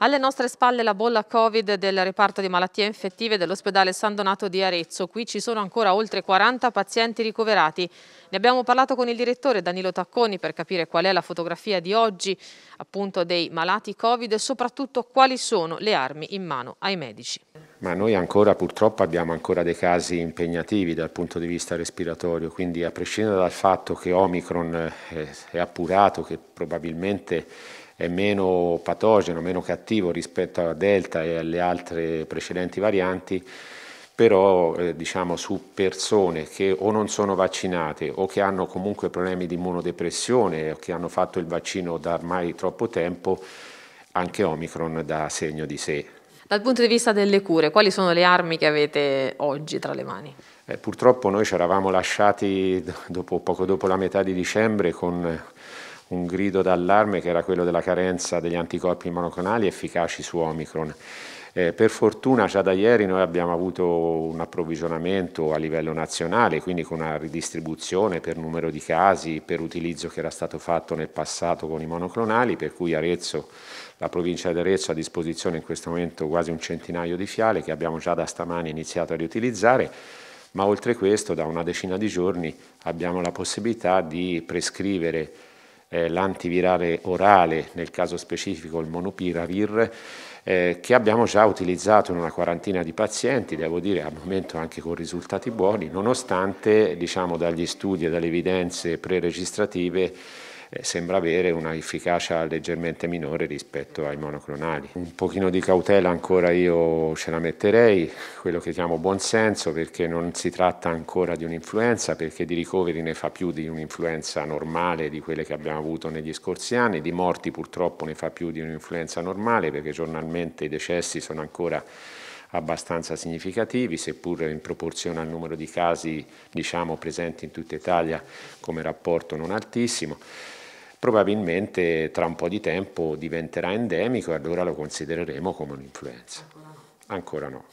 Alle nostre spalle la bolla Covid del reparto di malattie infettive dell'ospedale San Donato di Arezzo. Qui ci sono ancora oltre 40 pazienti ricoverati. Ne abbiamo parlato con il direttore Danilo Tacconi per capire qual è la fotografia di oggi appunto dei malati Covid e soprattutto quali sono le armi in mano ai medici. Ma noi ancora purtroppo abbiamo ancora dei casi impegnativi dal punto di vista respiratorio, quindi a prescindere dal fatto che Omicron eh, è appurato, che probabilmente è meno patogeno, meno cattivo rispetto a Delta e alle altre precedenti varianti, però eh, diciamo su persone che o non sono vaccinate o che hanno comunque problemi di immunodepressione o che hanno fatto il vaccino da ormai troppo tempo, anche Omicron dà segno di sé. Dal punto di vista delle cure, quali sono le armi che avete oggi tra le mani? Eh, purtroppo noi ci eravamo lasciati dopo, poco dopo la metà di dicembre con un grido d'allarme che era quello della carenza degli anticorpi monoclonali efficaci su Omicron. Eh, per fortuna già da ieri noi abbiamo avuto un approvvigionamento a livello nazionale, quindi con una ridistribuzione per numero di casi, per utilizzo che era stato fatto nel passato con i monoclonali, per cui Arezzo, la provincia di Arezzo ha a disposizione in questo momento quasi un centinaio di fiale che abbiamo già da stamani iniziato a riutilizzare ma oltre questo da una decina di giorni abbiamo la possibilità di prescrivere eh, l'antivirale orale, nel caso specifico il monopiravir, eh, che abbiamo già utilizzato in una quarantina di pazienti, devo dire al momento anche con risultati buoni, nonostante diciamo, dagli studi e dalle evidenze preregistrative eh, sembra avere una efficacia leggermente minore rispetto ai monoclonali. Un pochino di cautela ancora io ce la metterei, quello che chiamo buonsenso, perché non si tratta ancora di un'influenza, perché di ricoveri ne fa più di un'influenza normale di quelle che abbiamo avuto negli scorsi anni, di morti purtroppo ne fa più di un'influenza normale, perché giornalmente i decessi sono ancora abbastanza significativi, seppur in proporzione al numero di casi diciamo, presenti in tutta Italia come rapporto non altissimo probabilmente tra un po' di tempo diventerà endemico e allora lo considereremo come un'influenza. Ancora no. Ancora no.